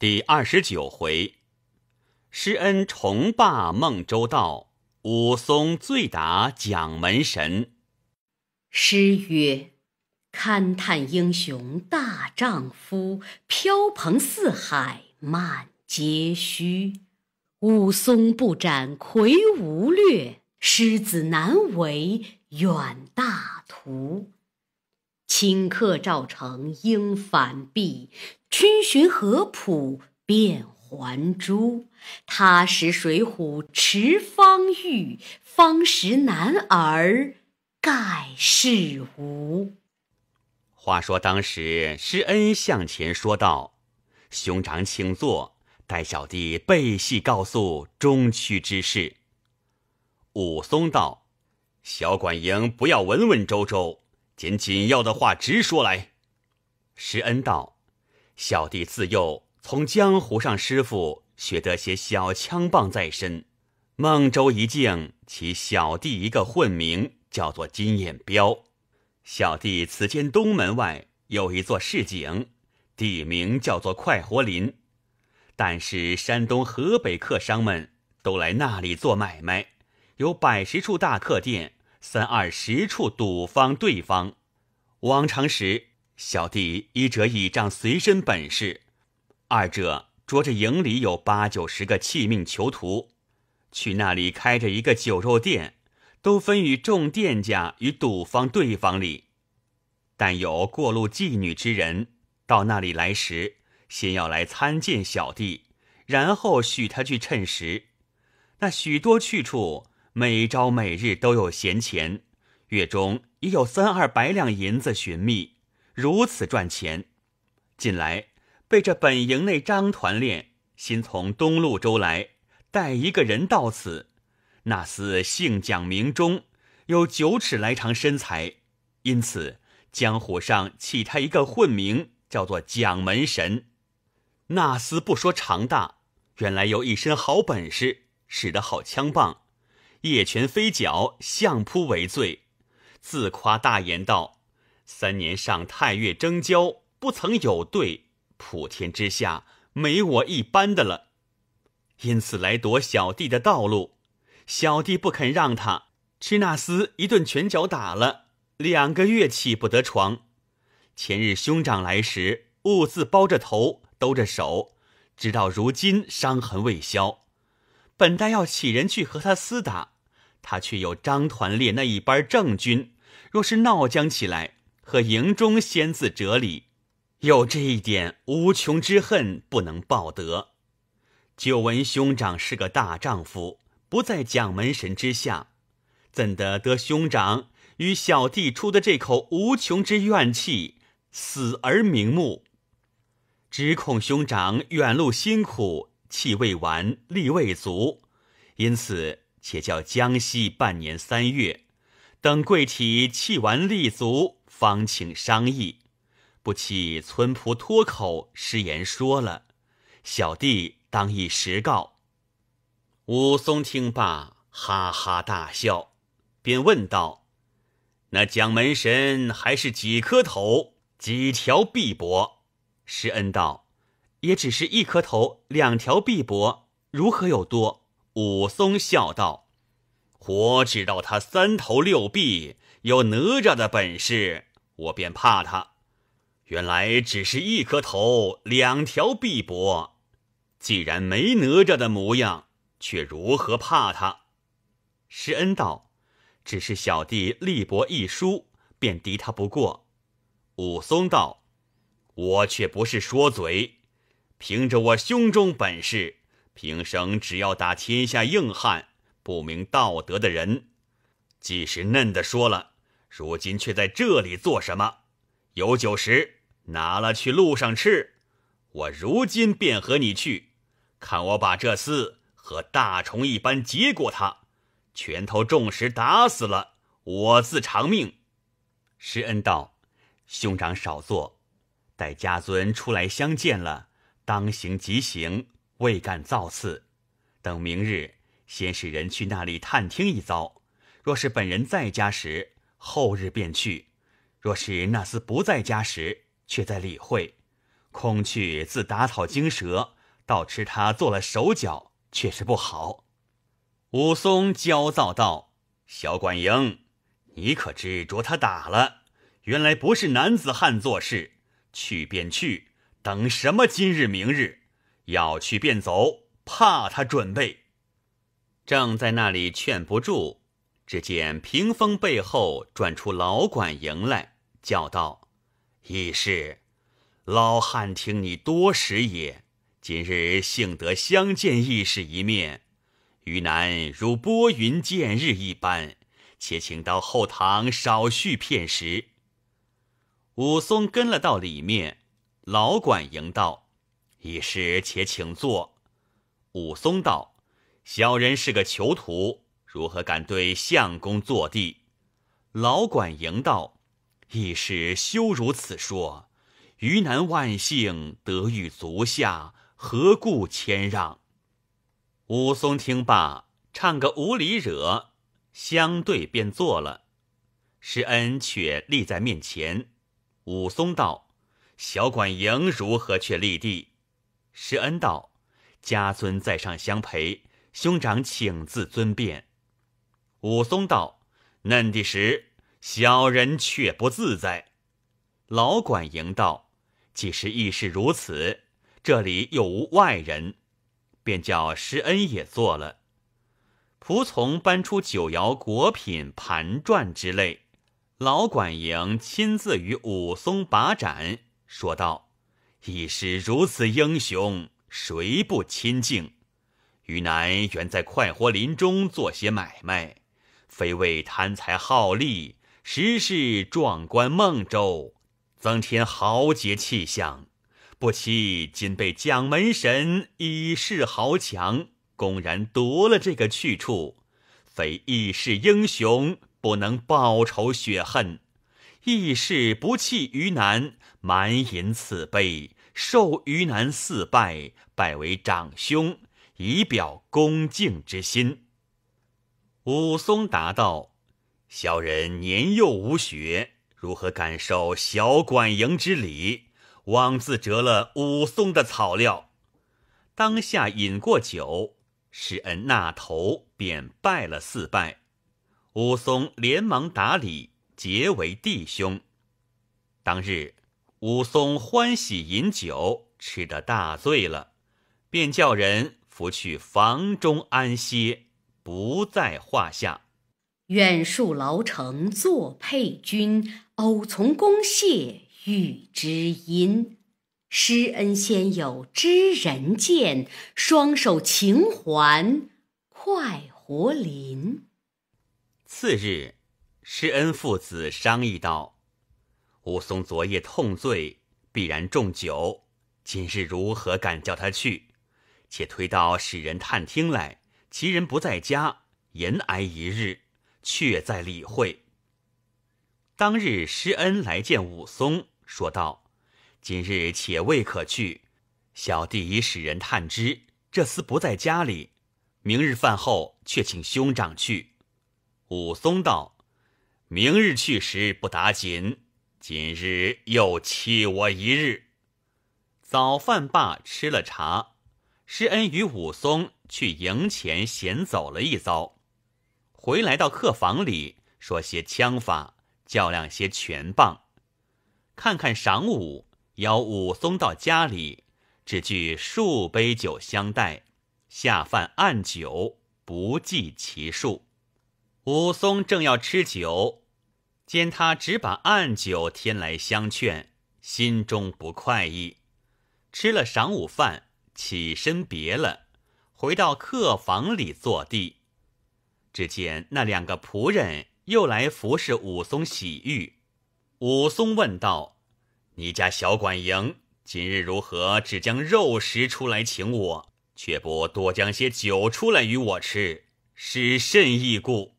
第二十九回，施恩重霸孟州道，武松醉打蒋门神。诗曰：“勘探英雄大丈夫，飘蓬四海漫皆虚。武松不斩魁梧略，狮子难为远大图。顷刻照成应反壁。”君寻河浦变还珠，他识水浒持方玉，方识男儿盖世无。话说当时施恩向前说道：“兄长请坐，待小弟背细告诉中区之事。”武松道：“小管营不要文文周周，仅紧要的话直说来。”施恩道。小弟自幼从江湖上师傅学得些小枪棒在身，孟州一境，其小弟一个混名叫做金眼彪。小弟此间东门外有一座市井，地名叫做快活林，但是山东河北客商们都来那里做买卖，有百十处大客店，三二十处赌坊。对方往常时。小弟一者倚仗随身本事，二者着着营里有八九十个弃命囚徒，去那里开着一个酒肉店，都分与众店家与赌坊对方里。但有过路妓女之人到那里来时，先要来参见小弟，然后许他去趁食。那许多去处，每朝每日都有闲钱，月中已有三二百两银子寻觅。如此赚钱，近来被这本营内张团练新从东路州来带一个人到此，那厮姓蒋名忠，有九尺来长身材，因此江湖上起他一个混名，叫做蒋门神。那厮不说长大，原来有一身好本事，使得好枪棒，夜拳飞脚，相扑为最，自夸大言道。三年上太岳征交，不曾有对，普天之下没我一般的了，因此来夺小弟的道路，小弟不肯让他，吃那厮一顿拳脚，打了两个月起不得床。前日兄长来时兀自包着头，兜着手，直到如今伤痕未消。本待要起人去和他厮打，他却有张团练那一班正军，若是闹僵起来。和营中先自哲理，有这一点无穷之恨不能报得。久闻兄长是个大丈夫，不在蒋门神之下，怎得得兄长与小弟出的这口无穷之怨气，死而瞑目？只恐兄长远路辛苦，气未完，力未足，因此且叫江西半年三月，等贵体气完力足。方请商议，不期村仆脱口失言，说了：“小弟当一实告。”武松听罢，哈哈大笑，便问道：“那蒋门神还是几颗头、几条臂膊？”施恩道：“也只是一颗头、两条臂膊，如何有多？”武松笑道：“我知道他三头六臂，有哪吒的本事。”我便怕他，原来只是一颗头两条臂膊，既然没哪吒的模样，却如何怕他？施恩道：“只是小弟力薄一疏，便敌他不过。”武松道：“我却不是说嘴，凭着我胸中本事，平生只要打天下硬汉，不明道德的人，即使嫩的说了。”如今却在这里做什么？有酒食，拿了去路上吃。我如今便和你去，看我把这厮和大虫一般结果他。拳头重时打死了，我自偿命。施恩道：“兄长少坐，待家尊出来相见了，当行即行，未敢造次。等明日先使人去那里探听一遭，若是本人在家时。”后日便去，若是那厮不在家时，却在理会。空去自打草惊蛇，倒吃他做了手脚，却是不好。武松焦躁道：“小管营，你可知着他打了？原来不是男子汉做事。去便去，等什么今日明日？要去便走，怕他准备。”正在那里劝不住。只见屏风背后转出老管营来，叫道：“义士，老汉听你多时也，今日幸得相见义士一面，于南如拨云见日一般。且请到后堂少叙片时。”武松跟了到里面，老管营道：“义士，且请坐。”武松道：“小人是个囚徒。”如何敢对相公坐地？老管营道：“亦是羞如此说，余南万幸得遇足下，何故谦让？”武松听罢，唱个无理惹，相对便坐了。施恩却立在面前。武松道：“小管营如何却立地？”施恩道：“家尊在上相陪，兄长请自尊便。”武松道：“嫩的时，小人却不自在。”老管营道：“既是亦是如此，这里又无外人，便叫施恩也做了。”仆从搬出九窑果品盘转之类，老管营亲自与武松把盏，说道：“亦是如此英雄，谁不亲近？于南原在快活林中做些买卖。”非为贪财好利，实是壮观孟州，增添豪杰气象。不期，今被蒋门神以势豪强，公然夺了这个去处。非一世英雄，不能报仇雪恨。一世不弃于南，满饮此杯，受于南四拜，拜为长兄，以表恭敬之心。武松答道：“小人年幼无学，如何感受小管营之礼？枉自折了武松的草料。”当下饮过酒，施恩纳头便拜了四拜。武松连忙打礼，结为弟兄。当日，武松欢喜饮酒，吃得大醉了，便叫人扶去房中安歇。不在话下。远戍牢城作配军，偶从公谢遇知音。施恩先有知人见，双手情还快活林。次日，施恩父子商议道：“武松昨夜痛醉，必然重酒。今日如何敢叫他去？且推到使人探听来。”其人不在家，延挨一日，却在理会。当日施恩来见武松，说道：“今日且未可去，小弟已使人探知，这厮不在家里。明日饭后，却请兄长去。”武松道：“明日去时不打紧，今日又欺我一日。”早饭罢，吃了茶。施恩与武松去营前闲走了一遭，回来到客房里说些枪法，较量些拳棒，看看晌午，邀武松到家里，只聚数杯酒相待，下饭按酒不计其数。武松正要吃酒，见他只把按酒添来相劝，心中不快意，吃了晌午饭。起身别了，回到客房里坐地。只见那两个仆人又来服侍武松洗浴。武松问道：“你家小管营今日如何只将肉食出来请我，却不多将些酒出来与我吃，是甚意故？”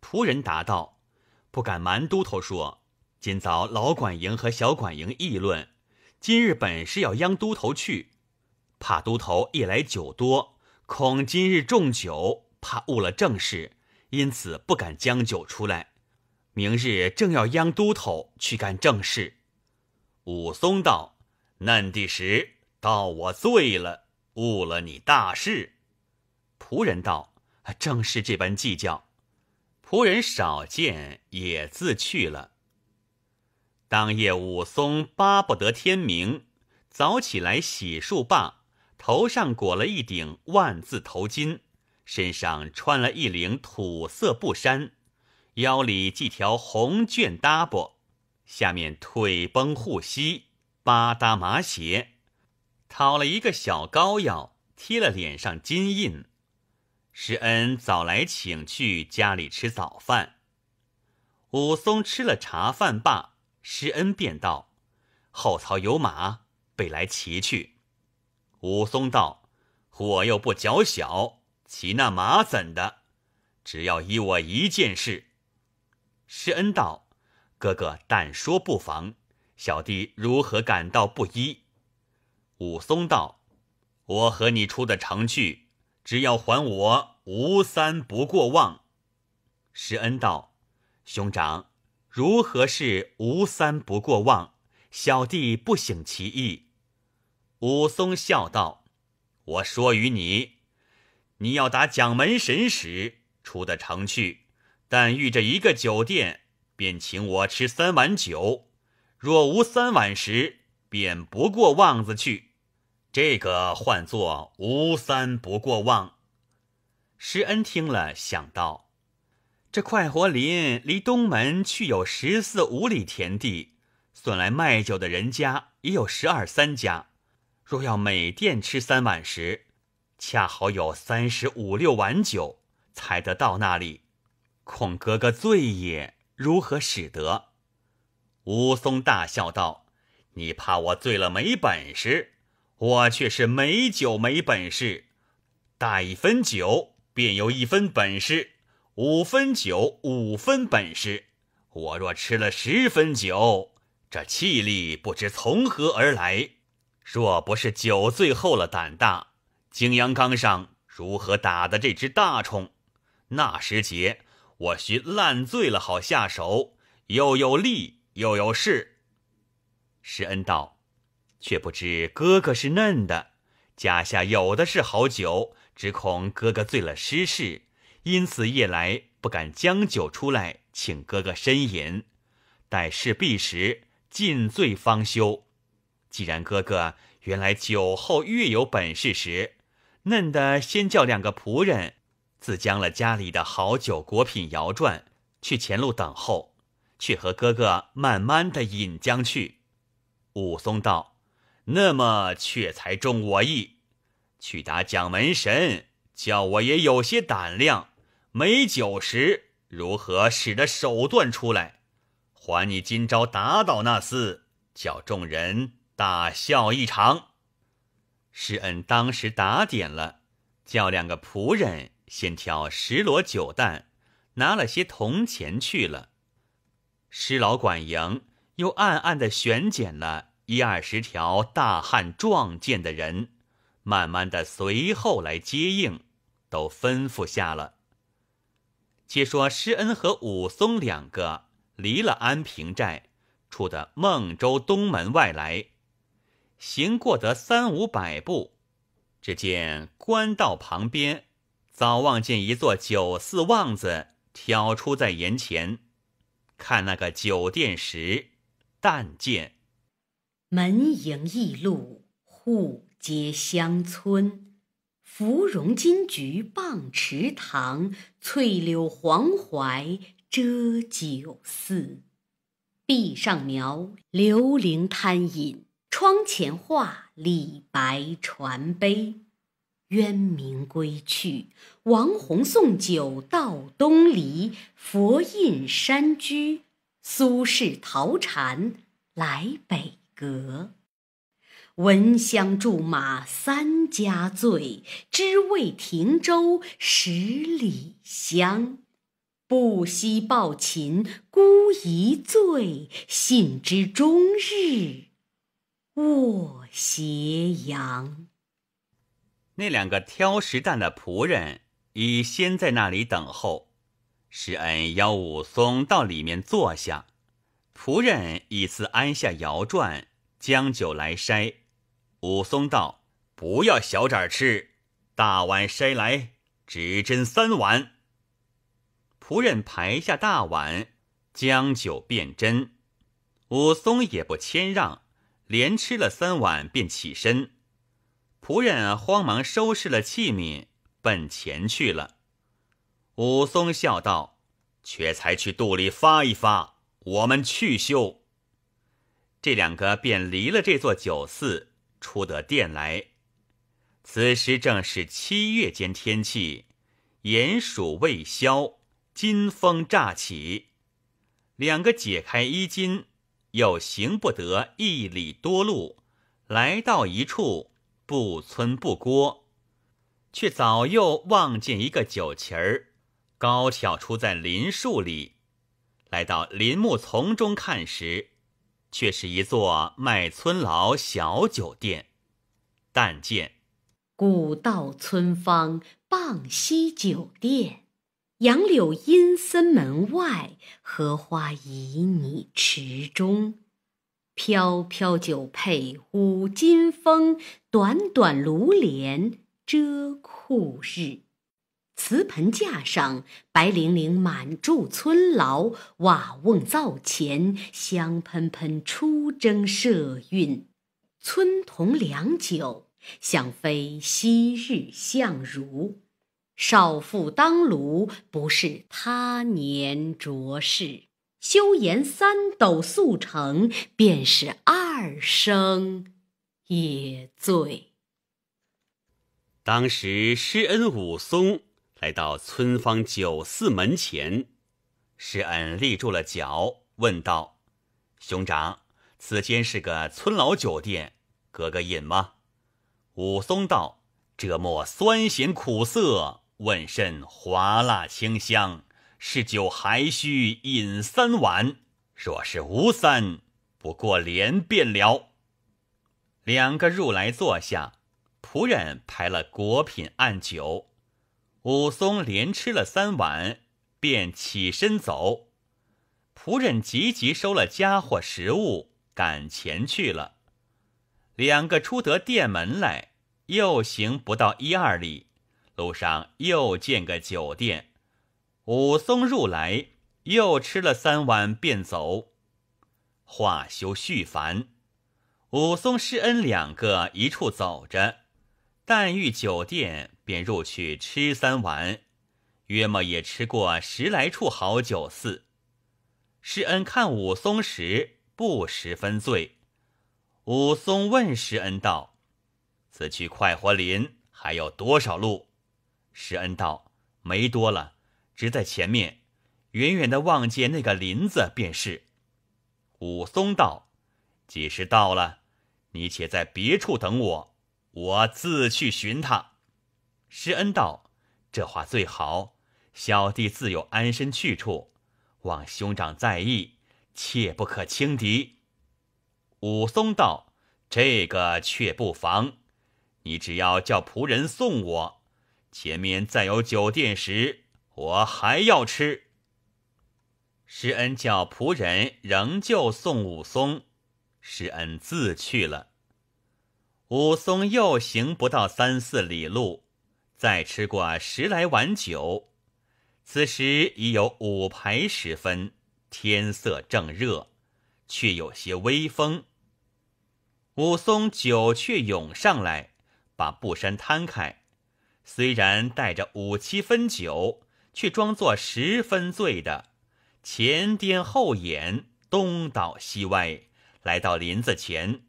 仆人答道：“不敢瞒都头说，今早老管营和小管营议论，今日本是要央都头去。”怕都头夜来酒多，恐今日重酒，怕误了正事，因此不敢将酒出来。明日正要央都头去干正事。武松道：“嫩地时，到我醉了，误了你大事。”仆人道：“正是这般计较。”仆人少见，也自去了。当夜武松巴不得天明，早起来洗漱罢。头上裹了一顶万字头巾，身上穿了一领土色布衫，腰里系条红绢搭膊，下面腿绷护膝，八搭麻鞋，讨了一个小膏药，贴了脸上金印。施恩早来请去家里吃早饭，武松吃了茶饭罢，施恩便道：“后槽有马，备来骑去。”武松道：“我又不脚小，骑那马怎的？只要依我一件事。”施恩道：“哥哥但说不妨，小弟如何敢道不依？”武松道：“我和你出的城去，只要还我无三不过望。”施恩道：“兄长如何是无三不过望？小弟不省其意。”武松笑道：“我说与你，你要打蒋门神时，出得城去，但遇着一个酒店，便请我吃三碗酒。若无三碗时，便不过望子去。这个唤作无三不过望。”施恩听了，想到这快活林离东门去有十四五里田地，算来卖酒的人家也有十二三家。若要每店吃三碗时，恰好有三十五六碗酒才得到那里，恐哥哥醉也，如何使得？武松大笑道：“你怕我醉了没本事？我却是没酒没本事。带一分酒便有一分本事，五分酒五分本事。我若吃了十分酒，这气力不知从何而来。”若不是酒醉后了胆大，泾阳冈上如何打的这只大虫？那时节，我须烂醉了好下手，又有力又有势。施恩道：“却不知哥哥是嫩的，家下有的是好酒，只恐哥哥醉了失事，因此夜来不敢将酒出来，请哥哥深饮，待事毕时尽醉方休。”既然哥哥原来酒后越有本事时，嫩的先叫两个仆人自将了家里的好酒果品摇转，去前路等候，却和哥哥慢慢的饮将去。武松道：“那么却才中我意，去打蒋门神，叫我也有些胆量。没酒时如何使得手段出来？还你今朝打倒那厮，叫众人。”大笑一场，施恩当时打点了，叫两个仆人先挑十箩酒蛋，拿了些铜钱去了。施老管营又暗暗的选拣了一二十条大汉壮健的人，慢慢的随后来接应，都吩咐下了。且说施恩和武松两个离了安平寨，出的孟州东门外来。行过得三五百步，只见官道旁边早望见一座酒肆旺子挑出在眼前。看那个酒店时，但见门迎驿路，户皆乡村，芙蓉金菊傍池塘，翠柳黄槐遮酒肆，壁上描流伶贪饮。窗前画李白传悲，渊明归去，王弘送酒到东篱，佛印山居，苏轼陶禅来北阁，闻香驻马三家醉，知味停舟十里香，不惜抱琴孤一醉，信之终日。卧斜阳。那两个挑食担的仆人已先在那里等候，施恩邀武松到里面坐下，仆人已自安下摇转，将酒来筛。武松道：“不要小盏吃，大碗筛来，只斟三碗。”仆人排下大碗，将酒便斟，武松也不谦让。连吃了三碗，便起身。仆人慌忙收拾了器皿，奔前去了。武松笑道：“却才去肚里发一发，我们去休。”这两个便离了这座酒肆，出得店来。此时正是七月间天气，炎暑未消，金风乍起，两个解开衣襟。又行不得一里多路，来到一处不村不郭，却早又望见一个酒旗儿，高挑出在林树里。来到林木丛中看时，却是一座卖村老小酒店。但见古道村方傍溪酒店。杨柳阴森门外，荷花旖旎池中，飘飘酒配舞金风，短短炉帘遮酷日。瓷盆架上白玲玲满柱村牢；瓦瓮灶前香喷喷出蒸社韵。村童良酒，想飞昔日相如。少妇当垆，不是他年浊世；修言三斗速成，便是二生，也醉。当时施恩武松来到村坊酒肆门前，施恩立住了脚，问道：“兄长，此间是个村老酒店，隔个饮吗？”武松道：“这莫酸咸苦涩。”问甚华辣清香？是酒还需饮三碗。若是无三，不过连便了。两个入来坐下，仆人排了果品按酒。武松连吃了三碗，便起身走。仆人急急收了家伙食物，赶前去了。两个出得店门来，又行不到一二里。路上又见个酒店，武松入来，又吃了三碗，便走。话休续烦。武松施恩两个一处走着，但遇酒店便入去吃三碗，约莫也吃过十来处好酒肆。施恩看武松时不十分醉，武松问施恩道：“此去快活林还有多少路？”施恩道：“没多了，直在前面，远远的望见那个林子便是。”武松道：“几时到了？你且在别处等我，我自去寻他。”施恩道：“这话最好，小弟自有安身去处，望兄长在意，切不可轻敌。”武松道：“这个却不妨，你只要叫仆人送我。”前面再有酒店时，我还要吃。施恩叫仆人仍旧送武松，施恩自去了。武松又行不到三四里路，再吃过十来碗酒，此时已有午牌时分，天色正热，却有些微风。武松酒却涌上来，把布衫摊开。虽然带着五七分酒，却装作十分醉的，前颠后眼，东倒西歪，来到林子前。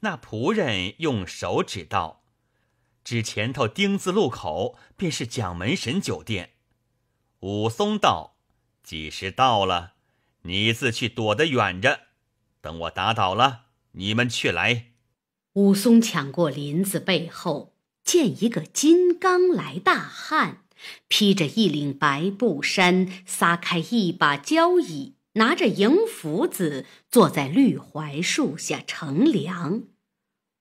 那仆人用手指道：“指前头丁字路口便是蒋门神酒店。”武松道：“几时到了？你自去躲得远着，等我打倒了，你们去来。”武松抢过林子背后，见一个金。刚来大汉，披着一领白布衫，撒开一把交椅，拿着蝇拂子，坐在绿槐树下乘凉。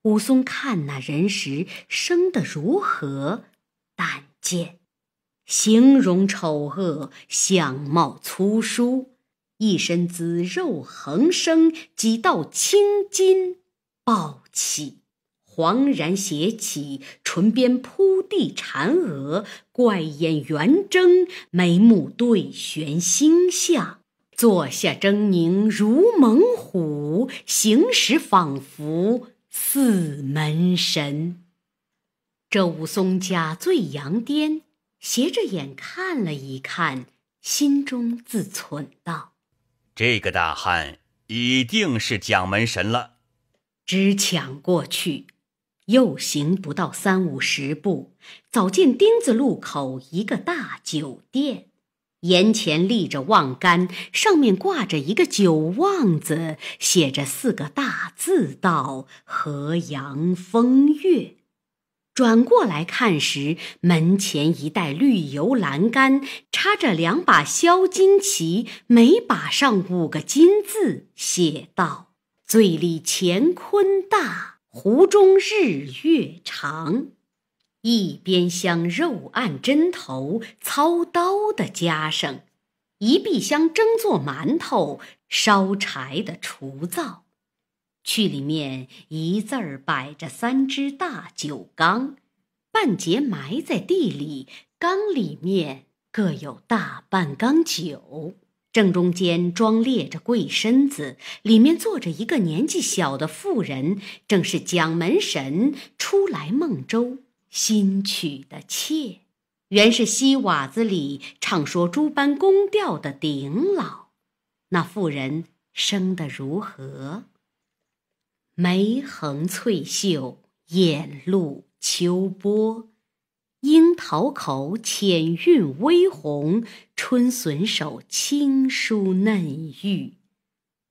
武松看那人时，生得如何？胆见，形容丑恶，相貌粗疏，一身紫肉横生，几道青筋暴起。惶然斜起，唇边铺地蝉蛾，怪眼圆睁，眉目对悬星象。坐下狰狞如猛虎，行时仿佛似门神。这武松家最阳颠，斜着眼看了一看，心中自忖道：“这个大汉一定是蒋门神了。”只抢过去。又行不到三五十步，早见丁字路口一个大酒店，檐前立着望杆，上面挂着一个酒望子，写着四个大字：“道“河阳风月。”转过来看时，门前一带绿油栏杆，插着两把削金旗，每把上五个金字，写道：“醉里乾坤大。”湖中日月长，一边像肉案针头操刀的家生，一壁厢蒸做馒头烧柴的厨灶。去里面一字儿摆着三只大酒缸，半截埋在地里，缸里面各有大半缸酒。正中间装列着贵身子，里面坐着一个年纪小的妇人，正是蒋门神初来孟州新娶的妾，原是西瓦子里唱说诸般宫调的顶老。那妇人生得如何？眉横翠袖，眼露秋波。樱桃口浅韵微红，春笋手轻舒嫩玉。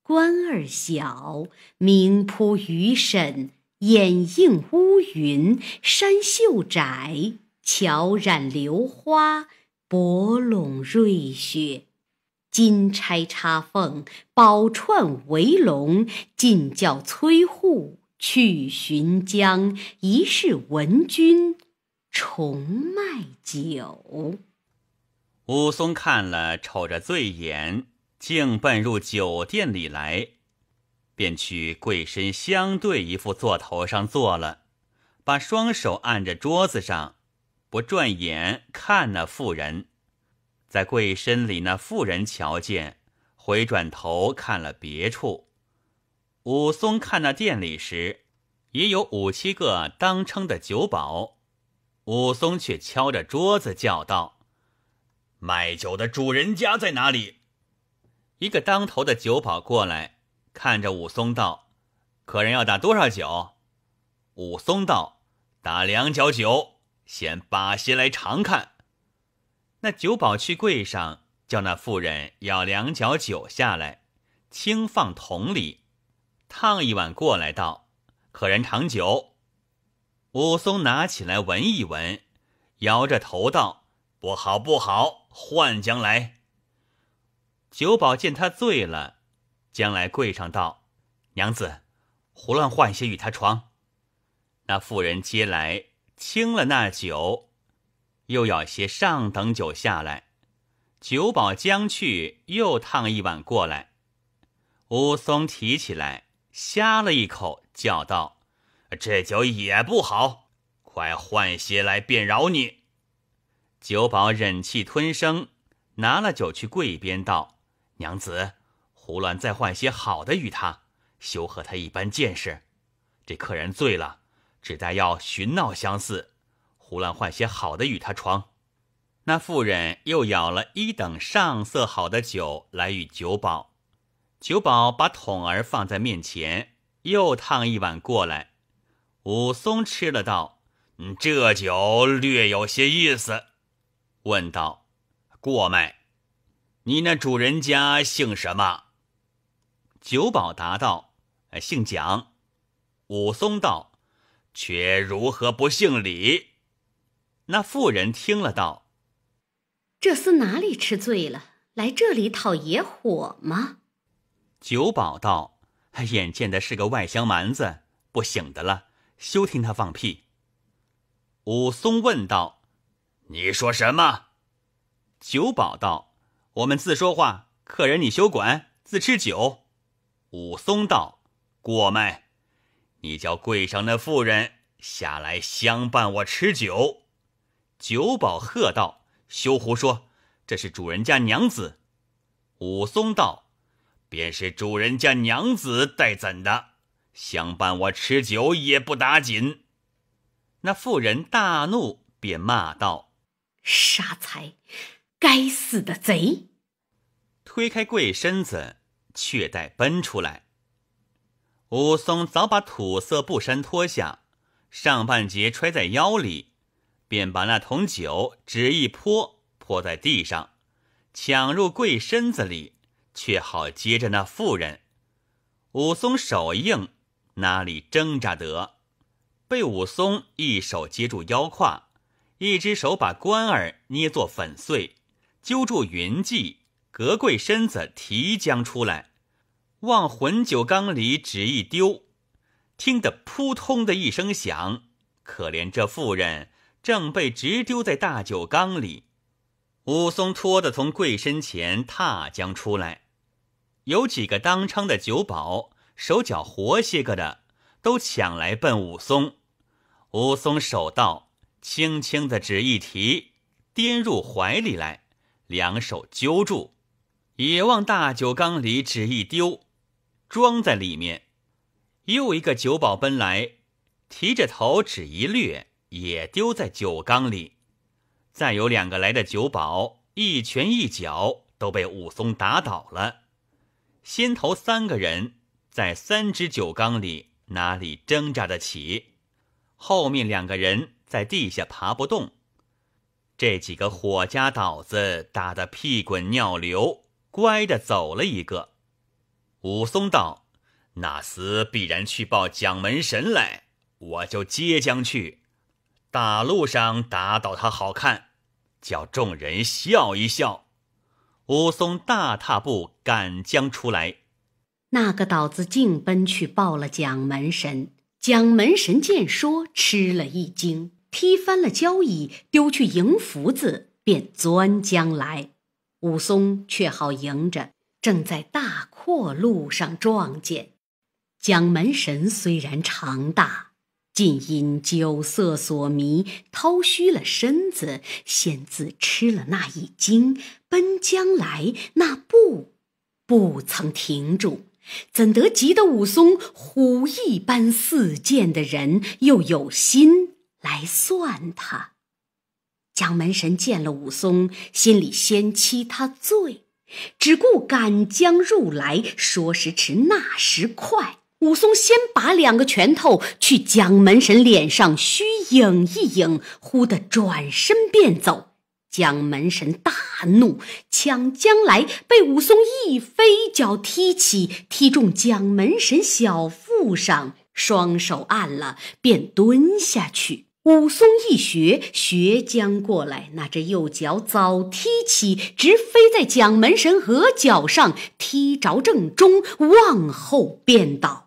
官二小名扑雨沈掩映乌云，山秀窄桥染流花，薄拢瑞雪。金钗插凤，宝钏围龙。尽叫崔护去寻江，疑是闻君。重卖酒，武松看了，瞅着醉眼，竟奔入酒店里来，便去贵身相对一副座头上坐了，把双手按着桌子上，不转眼看那妇人，在贵身里那妇人瞧见，回转头看了别处。武松看那店里时，也有五七个当称的酒保。武松却敲着桌子叫道：“卖酒的主人家在哪里？”一个当头的酒保过来，看着武松道：“客人要打多少酒？”武松道：“打两角酒，先把些来尝看。”那酒保去柜上叫那妇人舀两角酒下来，轻放桶里，烫一碗过来，道：“客人尝酒。”武松拿起来闻一闻，摇着头道：“不好，不好，换将来。”酒保见他醉了，将来跪上道：“娘子，胡乱换些与他床。”那妇人接来，清了那酒，又要些上等酒下来。酒保将去，又烫一碗过来。武松提起来，呷了一口，叫道：“！”这酒也不好，快换些来便饶你。酒保忍气吞声，拿了酒去柜边道：“娘子，胡乱再换些好的与他，休和他一般见识。这客人醉了，只待要寻闹相似，胡乱换些好的与他床。”那妇人又舀了一等上色好的酒来与酒保，酒保把桶儿放在面前，又烫一碗过来。武松吃了道：“这酒略有些意思。”问道：“过麦，你那主人家姓什么？”酒保答道：“姓蒋。”武松道：“却如何不姓李？”那妇人听了道：“这厮哪里吃醉了，来这里讨野火吗？”酒保道：“眼见的是个外乡蛮子，不醒的了。”休听他放屁。武松问道：“你说什么？”酒保道：“我们自说话，客人你休管，自吃酒。”武松道：“过麦，你叫柜上那妇人下来相伴我吃酒。”酒保喝道：“休胡说，这是主人家娘子。”武松道：“便是主人家娘子，待怎的？”想伴我吃酒也不打紧。那妇人大怒，便骂道：“杀财！该死的贼！”推开柜身子，却待奔出来。武松早把土色布衫脱下，上半截揣在腰里，便把那桶酒只一泼，泼在地上，抢入柜身子里，却好接着那妇人。武松手硬。哪里挣扎得？被武松一手接住腰胯，一只手把官儿捏作粉碎，揪住云髻，隔跪身子提将出来，往浑酒缸里只一丢，听得扑通的一声响，可怜这妇人正被直丢在大酒缸里。武松拖的从柜身前踏将出来，有几个当差的酒保。手脚活些个的都抢来奔武松，武松手到，轻轻的只一提，颠入怀里来，两手揪住，也往大酒缸里只一丢，装在里面。又一个酒保奔来，提着头只一掠，也丢在酒缸里。再有两个来的酒保，一拳一脚都被武松打倒了。先头三个人。在三只酒缸里，哪里挣扎得起？后面两个人在地下爬不动。这几个火家倒子打得屁滚尿流，乖的走了一个。武松道：“那厮必然去报蒋门神来，我就接将去，大路上打倒他好看，叫众人笑一笑。”武松大踏步赶将出来。那个岛子竟奔去报了蒋门神，蒋门神见说，吃了一惊，踢翻了交椅，丢去迎福子，便钻江来。武松却好迎着，正在大阔路上撞见。蒋门神虽然长大，竟因酒色所迷，掏虚了身子，先自吃了那一惊，奔将来那步，不曾停住。怎得急得武松虎一般似箭的人，又有心来算他？蒋门神见了武松，心里先欺他罪，只顾赶将入来说时迟，那时快，武松先把两个拳头去蒋门神脸上虚影一影，忽的转身便走。蒋门神大怒，抢将来，被武松一飞脚踢起，踢中蒋门神小腹上，双手按了，便蹲下去。武松一学，学将过来，那只右脚早踢起，直飞在蒋门神额角上，踢着正中，往后便倒。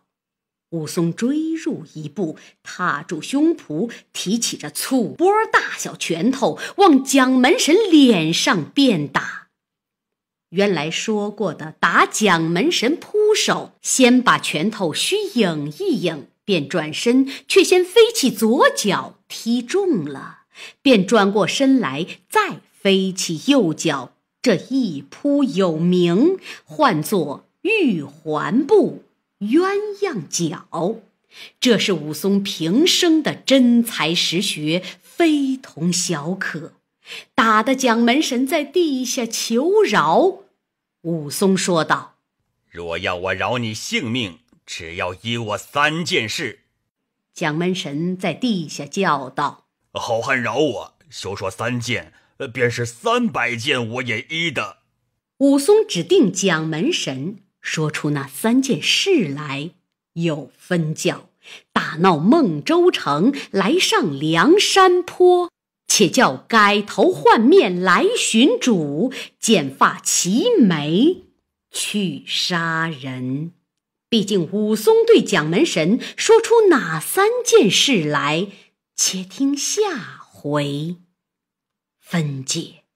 武松追入一步，踏住胸脯，提起这醋钵大小拳头，往蒋门神脸上便打。原来说过的，打蒋门神扑手，先把拳头虚影一影，便转身，却先飞起左脚踢中了，便转过身来，再飞起右脚，这一扑有名，唤作玉环步。鸳鸯脚，这是武松平生的真才实学，非同小可。打得蒋门神在地下求饶。武松说道：“若要我饶你性命，只要依我三件事。”蒋门神在地下叫道：“好汉饶我！休说三件，便是三百件我也依的。”武松指定蒋门神。说出那三件事来，有分教：打闹孟州城，来上梁山坡；且叫改头换面来寻主，剪发齐眉去杀人。毕竟武松对蒋门神说出哪三件事来？且听下回分解。